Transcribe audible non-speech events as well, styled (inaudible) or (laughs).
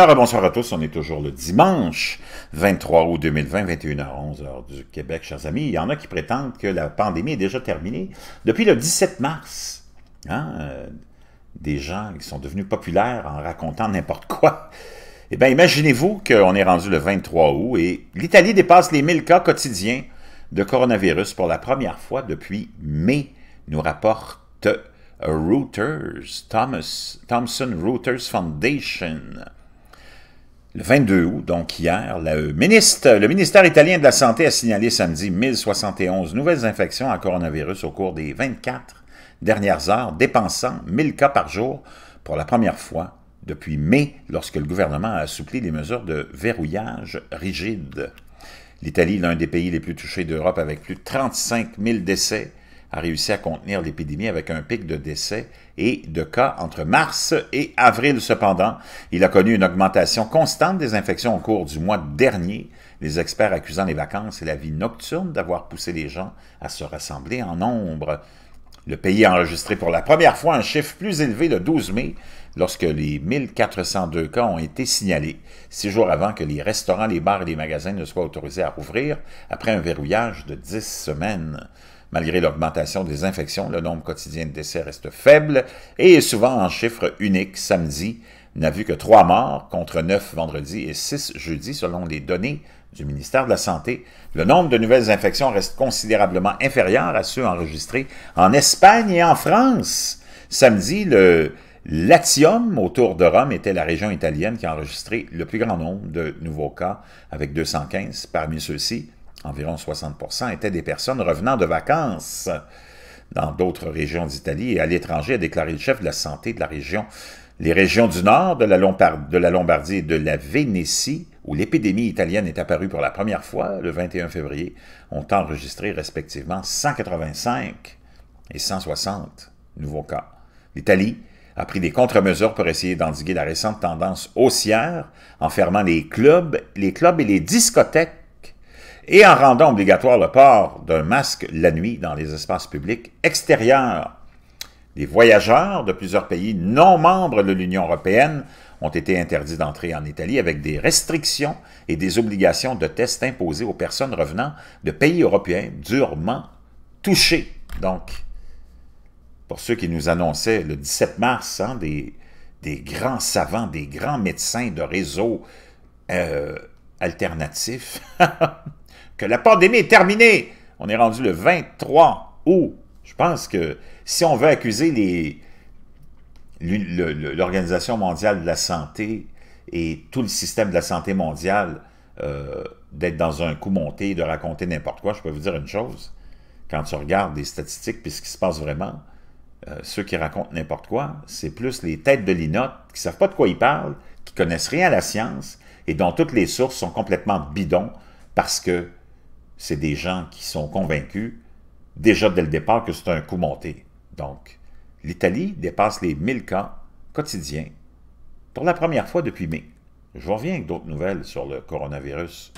Alors, bonsoir à tous. On est toujours le dimanche 23 août 2020, 21h11, heure du Québec, chers amis. Il y en a qui prétendent que la pandémie est déjà terminée depuis le 17 mars. Hein, euh, des gens qui sont devenus populaires en racontant n'importe quoi. Eh bien, imaginez-vous qu'on est rendu le 23 août et l'Italie dépasse les 1000 cas quotidiens de coronavirus pour la première fois depuis mai, nous rapporte Reuters, Thomas, Thomson Reuters Foundation. Le 22 août, donc hier, le euh, ministre, le ministère italien de la Santé a signalé samedi 1071 nouvelles infections à coronavirus au cours des 24 dernières heures, dépensant 1000 cas par jour pour la première fois depuis mai, lorsque le gouvernement a assoupli les mesures de verrouillage rigide. L'Italie, est l'un des pays les plus touchés d'Europe avec plus de 35 000 décès, a réussi à contenir l'épidémie avec un pic de décès et de cas entre mars et avril. Cependant, il a connu une augmentation constante des infections au cours du mois dernier, les experts accusant les vacances et la vie nocturne d'avoir poussé les gens à se rassembler en nombre. Le pays a enregistré pour la première fois un chiffre plus élevé le 12 mai, lorsque les 1402 cas ont été signalés, six jours avant que les restaurants, les bars et les magasins ne soient autorisés à rouvrir, après un verrouillage de dix semaines. Malgré l'augmentation des infections, le nombre quotidien de décès reste faible et est souvent en chiffre unique. Samedi, n'a vu que trois morts contre neuf vendredi et six jeudi selon les données du ministère de la Santé. Le nombre de nouvelles infections reste considérablement inférieur à ceux enregistrés en Espagne et en France. Samedi, le Latium autour de Rome était la région italienne qui a enregistré le plus grand nombre de nouveaux cas avec 215. Parmi ceux-ci, environ 60 étaient des personnes revenant de vacances dans d'autres régions d'Italie et à l'étranger, a déclaré le chef de la santé de la région. Les régions du nord de la, Lombardie et de la Vénétie, où l'épidémie italienne est apparue pour la première fois le 21 février, ont enregistré respectivement 185 et 160 nouveaux cas. L'Italie a pris des contre-mesures pour essayer d'endiguer la récente tendance haussière en fermant les clubs, les clubs et les discothèques et en rendant obligatoire le port d'un masque la nuit dans les espaces publics extérieurs. Les voyageurs de plusieurs pays non membres de l'Union européenne ont été interdits d'entrer en Italie avec des restrictions et des obligations de tests imposées aux personnes revenant de pays européens durement touchés. Donc, pour ceux qui nous annonçaient le 17 mars hein, des, grands savants, des grands médecins de réseaux euh, alternatifs, (laughs) que la pandémie est terminée. On est rendu le 23 août. Je pense que si on veut accuser l'Organisation mondiale de la santé et tout le système de la santé mondiale euh, d'être dans un coup monté, de raconter n'importe quoi, je peux vous dire une chose. Quand tu regardes les statistiques et ce qui se passe vraiment, euh, ceux qui racontent n'importe quoi, c'est plus les têtes de linotte qui ne savent pas de quoi ils parlent, qui connaissent rien à la science et dont toutes les sources sont complètement bidons, parce que c'est des gens qui sont convaincus déjà dès le départ que c'est un coup monté. Donc, l'Italie dépasse les 1000 cas quotidiens pour la première fois depuis mai. Je reviens avec d'autres nouvelles sur le coronavirus.